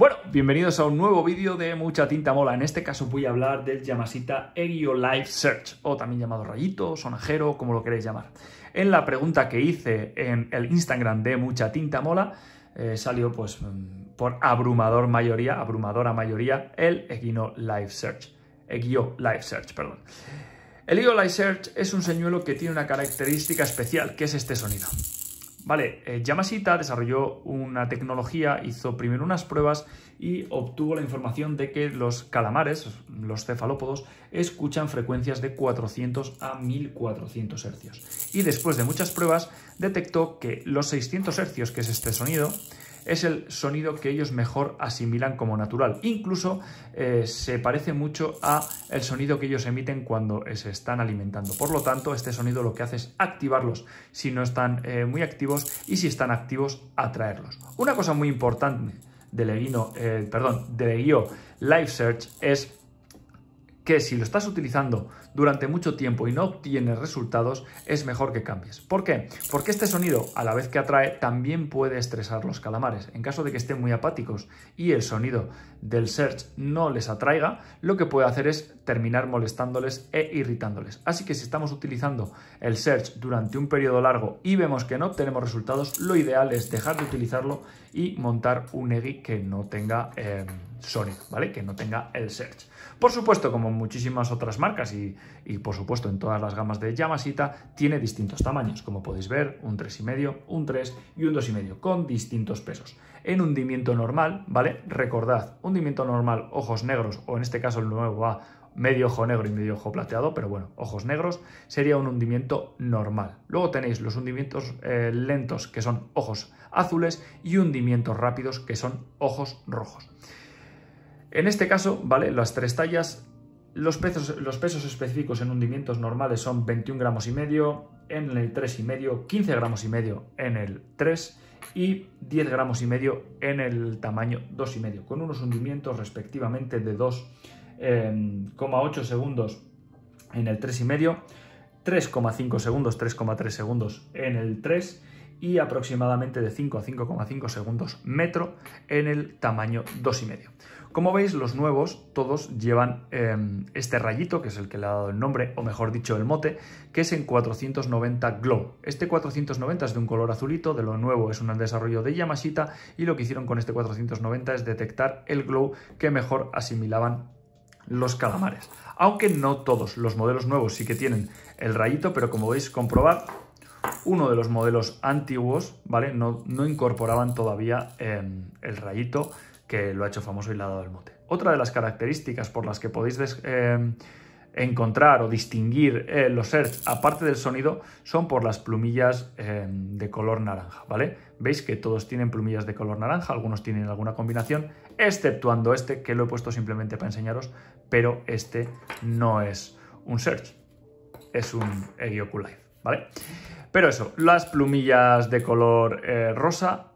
Bueno, bienvenidos a un nuevo vídeo de Mucha Tinta Mola. En este caso voy a hablar del Yamasita Egio Live Search, o también llamado rayito, sonajero, como lo queréis llamar. En la pregunta que hice en el Instagram de Mucha Tinta Mola, eh, salió pues mm, por abrumador mayoría, abrumadora mayoría, el equino Live Search. Egio Live Search, perdón. El Egio Live Search es un señuelo que tiene una característica especial, que es este sonido. Vale, eh, Yamashita desarrolló una tecnología, hizo primero unas pruebas y obtuvo la información de que los calamares, los cefalópodos, escuchan frecuencias de 400 a 1400 hercios. Y después de muchas pruebas, detectó que los 600 hercios, que es este sonido, es el sonido que ellos mejor asimilan como natural. Incluso eh, se parece mucho a el sonido que ellos emiten cuando eh, se están alimentando. Por lo tanto, este sonido lo que hace es activarlos si no están eh, muy activos y si están activos, atraerlos. Una cosa muy importante del, Leguino, perdón, de Live Search es que si lo estás utilizando durante mucho tiempo y no obtienes resultados, es mejor que cambies. ¿Por qué? Porque este sonido, a la vez que atrae, también puede estresar los calamares. En caso de que estén muy apáticos y el sonido del search no les atraiga, lo que puede hacer es terminar molestándoles e irritándoles. Así que si estamos utilizando el search durante un periodo largo y vemos que no obtenemos resultados, lo ideal es dejar de utilizarlo y montar un EGI que no tenga... Eh, Sonic, ¿vale? Que no tenga el search. Por supuesto, como muchísimas otras marcas y, por supuesto en todas las gamas de Yamasita, tiene distintos tamaños, como podéis ver, un 3,5, un 3 y un 2,5, con distintos pesos. En hundimiento normal, ¿vale? Recordad, hundimiento normal, ojos negros, o en este caso el nuevo A, medio ojo negro y medio ojo plateado, pero bueno, ojos negros, sería un hundimiento normal. Luego tenéis los hundimientos eh, lentos, que son ojos azules, y hundimientos rápidos, que son ojos rojos. En este caso, ¿vale? Las tres tallas, los pesos, los pesos específicos en hundimientos normales son 21 gramos y medio, en el 3 y medio, 15 gramos y medio en el 3 y 10 gramos y medio en el tamaño 2 y medio, con unos hundimientos respectivamente de 2,8 em, segundos en el 3 y medio, 3,5 segundos, 3,3 segundos en el 3 y aproximadamente de 5 a 5,5 segundos metro en el tamaño 2,5. Como veis, los nuevos todos llevan em, este rayito, que es el que le ha dado el nombre, o mejor dicho, el mote, que es en 490 Glow. Este 490 es de un color azulito, de lo nuevo es un desarrollo de Yamashita, y lo que hicieron con este 490 es detectar el glow que mejor asimilaban los calamares. Aunque no todos, los modelos nuevos sí que tienen el rayito, pero como veis, comprobar uno de los modelos antiguos, ¿vale? No, incorporaban todavía em, el rayito que lo ha hecho famoso y le ha dado el mote. Otra de las características por las que podéis em, encontrar o distinguir eh, los search, aparte del sonido, son por las plumillas em, de color naranja, ¿vale? Veis que todos tienen plumillas de color naranja, algunos tienen alguna combinación, exceptuando este, que lo he puesto simplemente para enseñaros, pero este no es un search, es un Life. ¿vale? Pero eso, las plumillas de color eh, rosa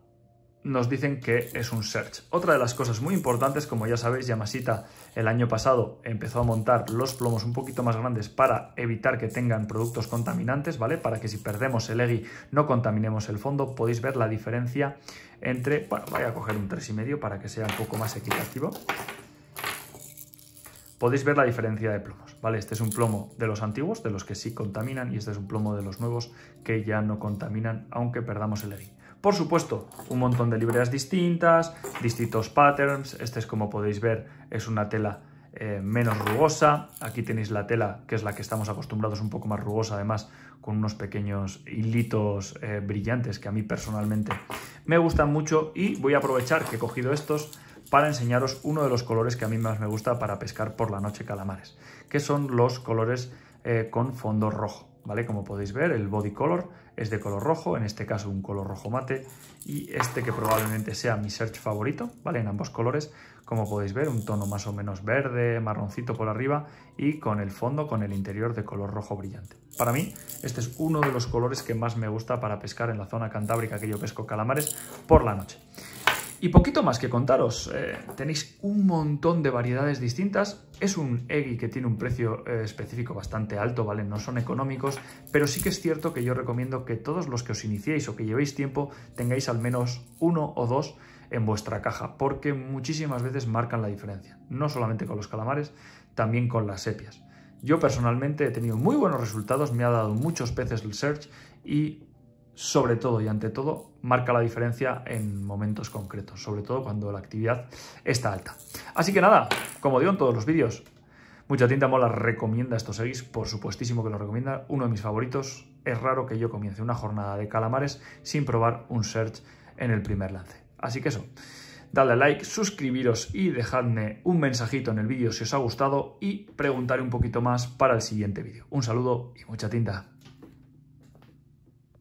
nos dicen que es un search. Otra de las cosas muy importantes, como ya sabéis, Yamasita el año pasado empezó a montar los plomos un poquito más grandes para evitar que tengan productos contaminantes, ¿vale? Para que si perdemos el EGI no contaminemos el fondo. Podéis ver la diferencia entre... Bueno, voy a coger un 3,5 para que sea un poco más equitativo. Podéis ver la diferencia de plomos, ¿vale? Este es un plomo de los antiguos, de los que sí contaminan, y este es un plomo de los nuevos que ya no contaminan, aunque perdamos el EDI. Por supuesto, un montón de librerías distintas, distintos patterns. Este es, como podéis ver, es una tela eh, menos rugosa. Aquí tenéis la tela, que es la que estamos acostumbrados, un poco más rugosa, además, con unos pequeños hilitos eh, brillantes que a mí personalmente me gustan mucho. Y voy a aprovechar que he cogido estos para enseñaros uno de los colores que a mí más me gusta para pescar por la noche calamares, que son los colores eh, con fondo rojo. ¿Vale? Como podéis ver, el body color es de color rojo, en este caso un color rojo mate, y este que probablemente sea mi search favorito, ¿vale? En ambos colores, como podéis ver, un tono más o menos verde, marroncito por arriba, y con el fondo, con el interior de color rojo brillante. Para mí, este es uno de los colores que más me gusta para pescar en la zona cantábrica que yo pesco calamares por la noche. Y poquito más que contaros, eh, tenéis un montón de variedades distintas. Es un EGI que tiene un precio eh, específico bastante alto, ¿vale? No son económicos, pero sí que es cierto que yo recomiendo que todos los que os iniciéis o que llevéis tiempo tengáis al menos uno o dos en vuestra caja, porque muchísimas veces marcan la diferencia, no solamente con los calamares, también con las sepias. Yo personalmente he tenido muy buenos resultados, me ha dado muchos peces el search y sobre todo y ante todo, marca la diferencia en momentos concretos, sobre todo cuando la actividad está alta. Así que nada, como digo en todos los vídeos, Mucha Tinta Mola recomienda estos seis, por supuestísimo que lo recomienda, uno de mis favoritos. Es raro que yo comience una jornada de calamares sin probar un search en el primer lance. Así que eso, dadle like, suscribiros y dejadme un mensajito en el vídeo si os ha gustado y preguntaré un poquito más para el siguiente vídeo. Un saludo y mucha tinta.